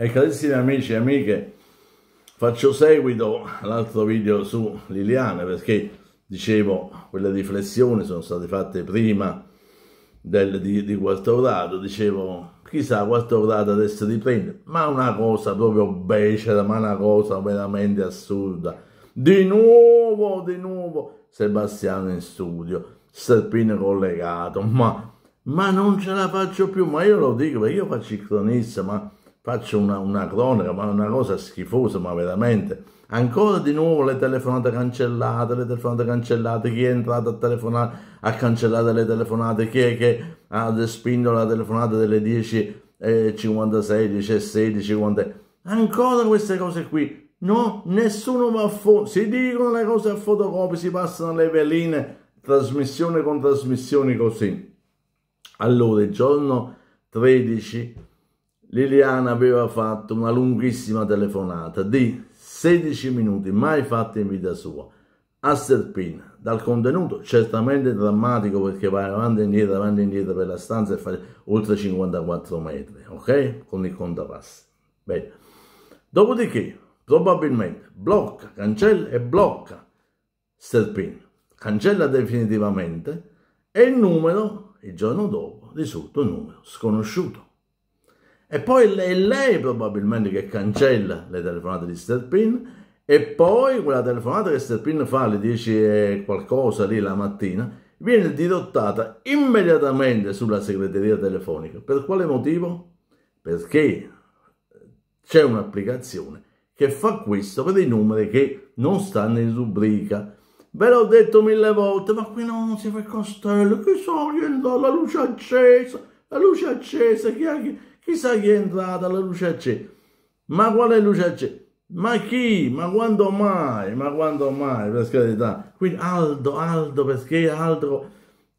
E carissimi amici e amiche, faccio seguito all'altro video su Liliane perché dicevo quelle riflessioni sono state fatte prima del, di, di Quartaurato, dicevo chissà quarto grado adesso riprende, ma una cosa proprio becera, ma una cosa veramente assurda. Di nuovo, di nuovo Sebastiano in studio, Serpino collegato, ma, ma non ce la faccio più, ma io lo dico perché io faccio il cronista, ma faccio una, una cronaca, ma è una cosa schifosa, ma veramente. Ancora di nuovo le telefonate cancellate, le telefonate cancellate, chi è entrato a telefonare ha cancellato le telefonate, chi è che ha spinto la telefonata delle 10.56, 10.16, eh, Ancora queste cose qui. No, nessuno va a foto, si dicono le cose a fotocopie, si passano le veline, trasmissione con trasmissione così. Allora, il giorno 13 Liliana aveva fatto una lunghissima telefonata di 16 minuti, mai fatta in vita sua, a Serpina, dal contenuto certamente drammatico perché vai avanti e indietro, avanti e indietro per la stanza e fa oltre 54 metri, ok? Con il contapassi. Bene. Dopodiché, probabilmente, blocca, cancella e blocca Serpina. Cancella definitivamente e il numero, il giorno dopo, risulta un numero sconosciuto. E poi è lei probabilmente che cancella le telefonate di Sterpin e poi quella telefonata che Sterpin fa alle 10 e qualcosa lì la mattina viene dirottata immediatamente sulla segreteria telefonica. Per quale motivo? Perché c'è un'applicazione che fa questo per dei numeri che non stanno in rubrica. Ve l'ho detto mille volte, ma qui non si fa il costello, che so, io la luce accesa, la luce accesa, chi è che Chissà chi è entrata la luce c'è. Ma quale luce c'è? Ma chi? Ma quando mai? Ma quando mai? Per carità. Quindi Aldo, Aldo, perché altro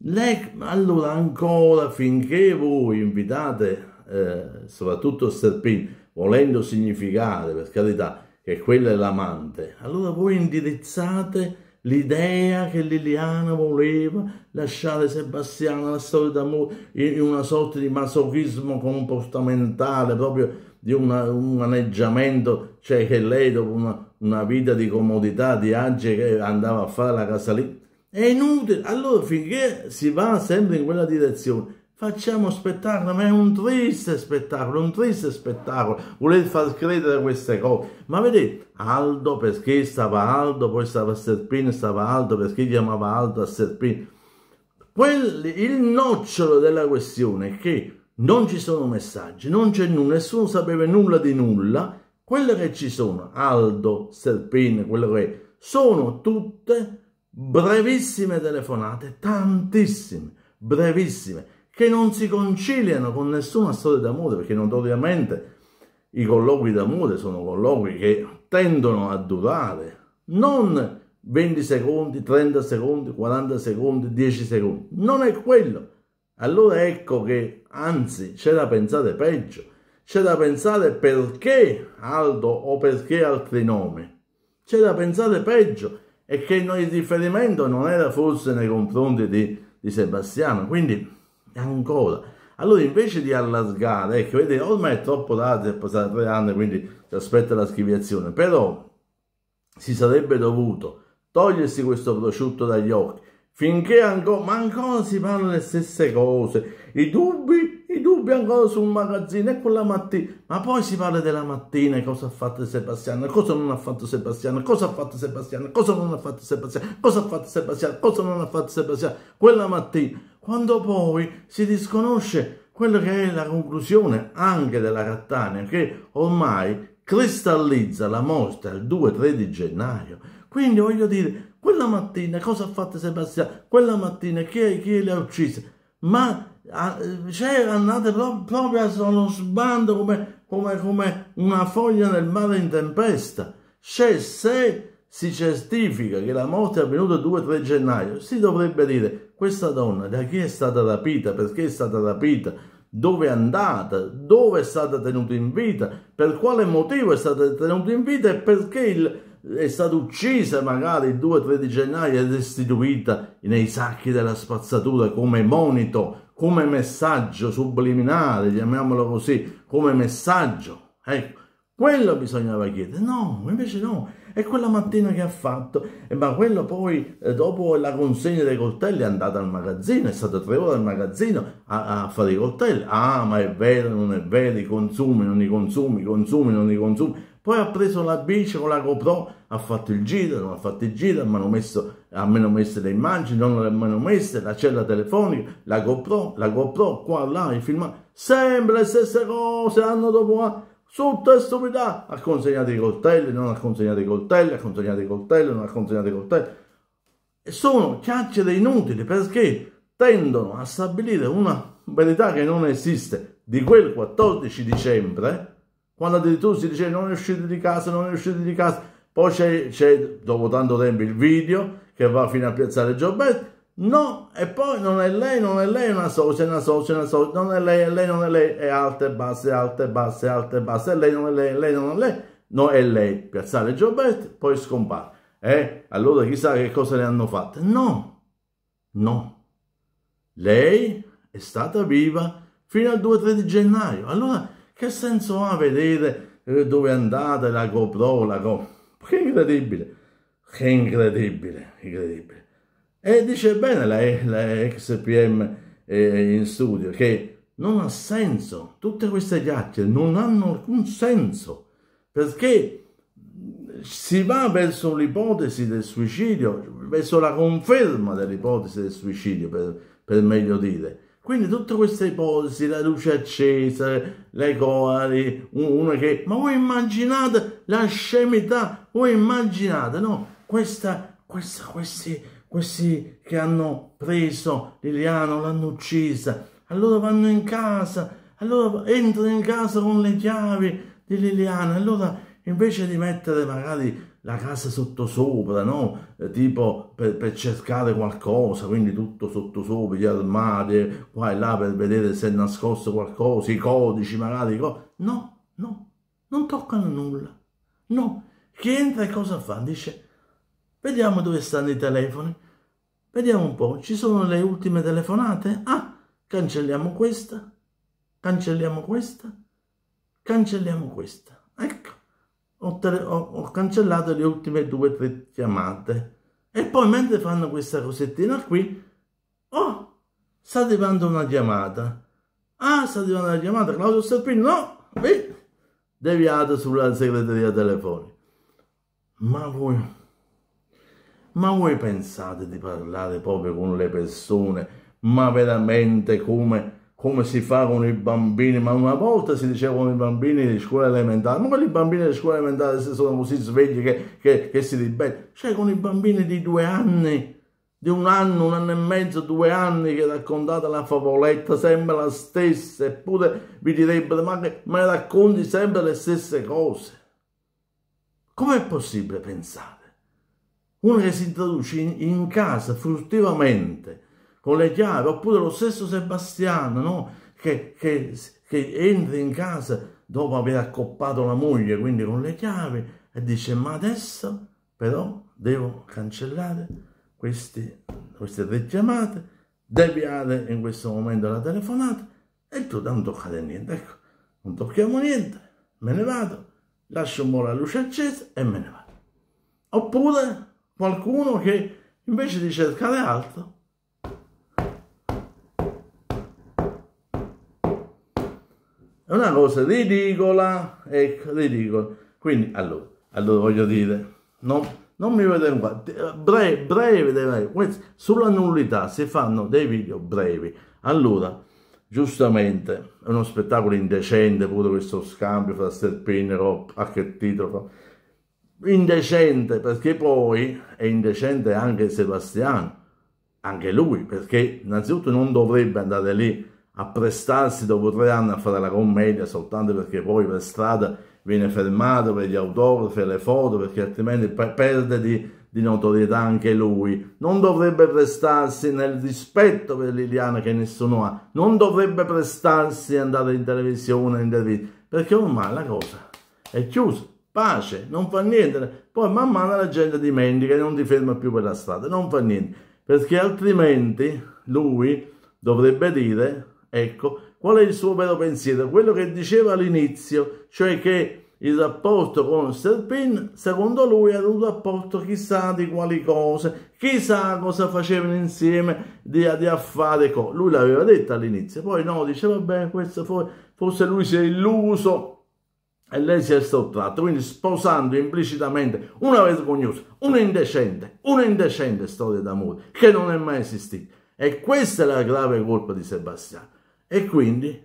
Lei, allora ancora finché voi invitate, eh, soprattutto Serpin, volendo significare, per carità, che quella è l'amante, allora voi indirizzate l'idea che Liliana voleva lasciare Sebastiano la storia d'amore in una sorta di masochismo comportamentale, proprio di una, un maneggiamento, cioè che lei dopo una, una vita di comodità, di agi andava a fare la casa lì è inutile. Allora finché si va sempre in quella direzione, Facciamo spettacolo, ma è un triste spettacolo, un triste spettacolo. Volete far credere queste cose. Ma vedete, Aldo perché stava Aldo, poi stava Serpino, stava Aldo, perché chiamava Aldo a Serpino. Quelli, il nocciolo della questione è che non ci sono messaggi, non c'è nulla, nessuno sapeva nulla di nulla. Quelle che ci sono, Aldo, Serpino, quello che è, sono tutte brevissime telefonate, tantissime, brevissime che non si conciliano con nessuna storia d'amore, perché notoriamente i colloqui d'amore sono colloqui che tendono a durare non 20 secondi, 30 secondi, 40 secondi, 10 secondi, non è quello. Allora ecco che anzi c'è da pensare peggio, c'è da pensare perché Aldo o perché altri nomi, c'è da pensare peggio e che il riferimento non era forse nei confronti di, di Sebastiano, quindi ancora. Allora invece di allargare, ecco, vedete, ormai è troppo tardi, è passato tre anni, quindi si aspetta la scriviazione, però si sarebbe dovuto togliersi questo prosciutto dagli occhi, finché ancora, ma ancora si fanno le stesse cose, i dubbi, i dubbi ancora sul magazzino e ecco quella mattina, ma poi si parla della mattina, cosa ha fatto Sebastiano, cosa non ha fatto Sebastiano, cosa ha fatto Sebastiano, cosa non ha fatto Sebastiano, cosa ha fatto Sebastiano, cosa non ha fatto Sebastiano, quella mattina, quando poi si disconosce quella che è la conclusione anche della Cattaneo, che ormai cristallizza la morte il 2-3 di gennaio. Quindi voglio dire, quella mattina cosa ha fatto Sebastiano? Quella mattina chi, chi le ha uccise? Ma ah, c'era andate proprio sullo sbando come, come, come una foglia nel mare in tempesta. C'è cioè, se si certifica che la morte è avvenuta il 2-3 gennaio, si dovrebbe dire questa donna da chi è stata rapita, perché è stata rapita, dove è andata, dove è stata tenuta in vita, per quale motivo è stata tenuta in vita e perché il, è stata uccisa magari il 2-3 gennaio e restituita nei sacchi della spazzatura come monito, come messaggio subliminale, chiamiamolo così, come messaggio. Ecco, quello bisognava chiedere, no, invece no, è quella mattina che ha fatto, eh, ma quello poi eh, dopo la consegna dei coltelli è andato al magazzino, è stato tre ore al magazzino a, a, fare i coltelli, ah ma è vero, non è vero, i consumi, non i consumi, i consumi, non i consumi, poi ha preso la bici con la GoPro, ha fatto il giro, non ha fatto il giro, hanno messo, hanno messo le immagini, non le hanno messe, la cella telefonica, la GoPro, la GoPro, qua, là, il filmato, sempre le stesse cose, anno dopo anno Sotto estupidità! Ha consegnato i coltelli, non ha consegnato i coltelli, ha consegnato i coltelli, non ha consegnato i coltelli. E sono chiacchiere inutili perché tendono a stabilire una verità che non esiste. Di quel 14 dicembre, quando addirittura si dice non è uscito di casa, non è uscito di casa, poi c'è, dopo tanto tempo il video che va fino a piazzare Giobbetti, No, e poi non è lei, non è lei una socia, una socia, una socia, non è lei, è lei, non è lei, e alte, basse, alte, basse, alte, basse, è lei, non è lei, lei, non è lei, no, è lei. Piazzale Giobert, poi scompare. Eh, allora chissà che cosa le hanno fatte. No, no. Lei è stata viva fino al 2-3 di gennaio. Allora, che senso ha vedere eh, dove è andata la GoPro, la GoPro? Che incredibile, che incredibile, incredibile. E dice bene la, la ex PM eh, in studio che non ha senso, tutte queste chiacchiere non hanno alcun senso, perché si va verso l'ipotesi del suicidio, verso la conferma dell'ipotesi del suicidio, per, per, meglio dire. Quindi tutte queste ipotesi, la luce accesa, le cori, uno che... Ma voi immaginate la scemità, voi immaginate, no? Questa, questa, questi questi che hanno preso Liliano, l'hanno uccisa, allora vanno in casa, allora entrano in casa con le chiavi di Liliana, allora invece di mettere magari la casa sottosopra, no? Eh, tipo per, per, cercare qualcosa, quindi tutto sottosopra, gli armadi, eh, qua e là per vedere se è nascosto qualcosa, i codici magari, co no, no, non toccano nulla, no, chi entra e cosa fa? Dice Vediamo dove stanno i telefoni. Vediamo un po', ci sono le ultime telefonate? Ah, cancelliamo questa, cancelliamo questa, cancelliamo questa. Ecco, ho, ho, ho cancellato le ultime due o tre chiamate. E poi mentre fanno questa cosettina qui, oh, sta arrivando una chiamata. Ah, sta arrivando una chiamata, Claudio Serpino, no, vedi, deviato sulla segreteria telefonica. Ma voi... Ma voi pensate di parlare proprio con le persone, ma veramente come, come si fa con i bambini? Ma una volta si diceva con i bambini di scuola elementare, ma con i bambini di scuola elementare se sono così svegli che, che, che si ribellano, cioè con i bambini di due anni di un anno, un anno e mezzo, due anni che raccontate la favoletta sempre la stessa, eppure vi direbbero ma, ma racconti sempre le stesse cose. Com'è possibile pensare? uno che si traduce in, in, casa furtivamente con le chiavi, oppure lo stesso Sebastiano no? che, che, che entra in casa dopo aver accoppato la moglie, quindi con le chiavi, e dice ma adesso però devo cancellare questi, queste tre chiamate, deviare in questo momento la telefonata e tu non toccare niente, ecco, non tocchiamo niente, me ne vado, lascio un po' la luce accesa e me ne vado. Oppure qualcuno che invece di cercare altro è una cosa ridicola ecco ridicola quindi allora, allora voglio dire non, non mi vedete qua breve, breve, breve sulla nullità si fanno dei video brevi allora giustamente è uno spettacolo indecente pure questo scambio fra Sterpini e Rob a che titolo indecente perché poi è indecente anche Sebastiano, anche lui, perché innanzitutto non dovrebbe andare lì a prestarsi dopo tre anni a fare la commedia soltanto perché poi per strada viene fermato per gli autografi e le foto perché altrimenti perde di, di, notorietà anche lui. Non dovrebbe prestarsi nel rispetto per Liliana che nessuno ha, non dovrebbe prestarsi andare in televisione, in perché ormai la cosa è chiusa pace, non fa niente. Poi man mano la gente dimentica e non ti ferma più per la strada, non fa niente, perché altrimenti lui dovrebbe dire, ecco, qual è il suo vero pensiero? Quello che diceva all'inizio, cioè che il rapporto con Serpin, secondo lui, era un rapporto chissà di quali cose, chissà cosa facevano insieme di, di affare. Lui l'aveva detto all'inizio, poi no, diceva, beh, questo forse lui si è illuso e lei si è sottratta, quindi sposando implicitamente una vergognosa, una indecente, una indecente storia d'amore che non è mai esistita. E questa è la grave colpa di Sebastiano. E quindi,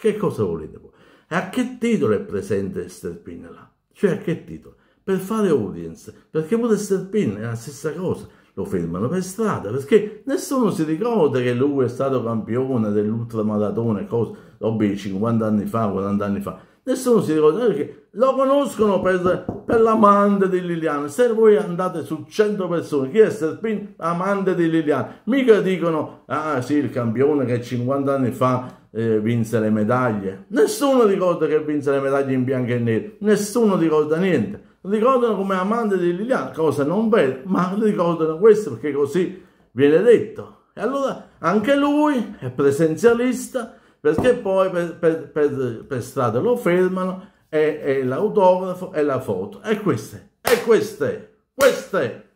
che cosa volete voi? A che titolo è presente Sterpin là? Cioè a che titolo? Per fare audience, perché pure Sterpin è la stessa cosa lo fermano per strada perché nessuno si ricorda che lui è stato campione dell'ultramaratona, cose, robe 50 anni fa, 40 anni fa nessuno si ricorda perché lo conoscono per, per l'amante di Liliana. Se voi andate su 100 persone, chi è Serpin? Amante di Liliana. Mica dicono, ah sì, il campione che 50 anni fa eh, vinse le medaglie. Nessuno ricorda che vinse le medaglie in bianco e nero, nessuno ricorda niente. Ricordano come amante di Liliana, cosa non vera, ma ricordano questo perché così viene detto. E allora anche lui è presenzialista perché poi per, per, per, per strada lo fermano e, e l'autografo e la foto. E queste, e queste, queste.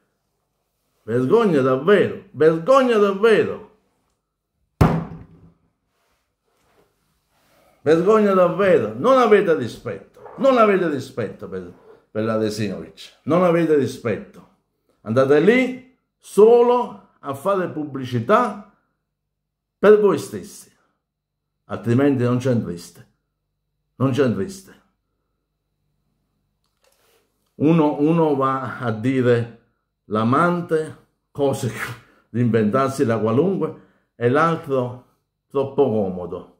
Vergogna davvero, vergogna davvero. Vergogna davvero, non avete rispetto, non avete rispetto per, per la Resinovic, non avete rispetto. Andate lì solo a fare pubblicità per voi stessi altrimenti non c'è triste. Non c'è triste. Uno, uno va a dire l'amante, cose di inventarsi da qualunque, e l'altro troppo comodo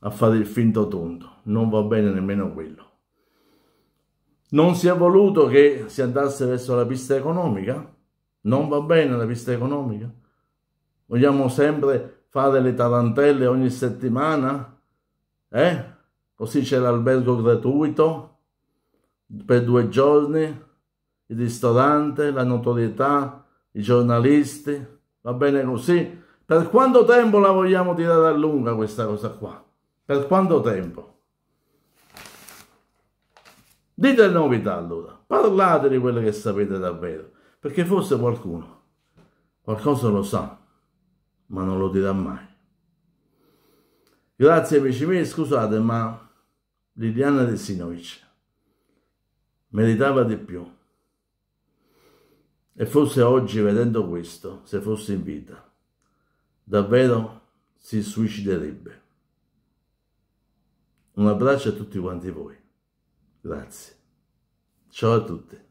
a fare il finto tondo. Non va bene nemmeno quello. Non si è voluto che si andasse verso la pista economica? Non va bene la pista economica? Vogliamo sempre fare le tarantelle ogni settimana, eh? Così c'è l'albergo gratuito per due giorni, il ristorante, la notorietà, i giornalisti, va bene così? Per quanto tempo la vogliamo tirare a lunga questa cosa qua? Per quanto tempo? Dite le novità allora, parlate di quello che sapete davvero, perché forse qualcuno, qualcosa lo sa ma non lo dirà mai. Grazie amici miei, scusate, ma Liliana Resinovic meritava di più. E forse oggi, vedendo questo, se fosse in vita, davvero si suiciderebbe. Un abbraccio a tutti quanti voi. Grazie. Ciao a tutti.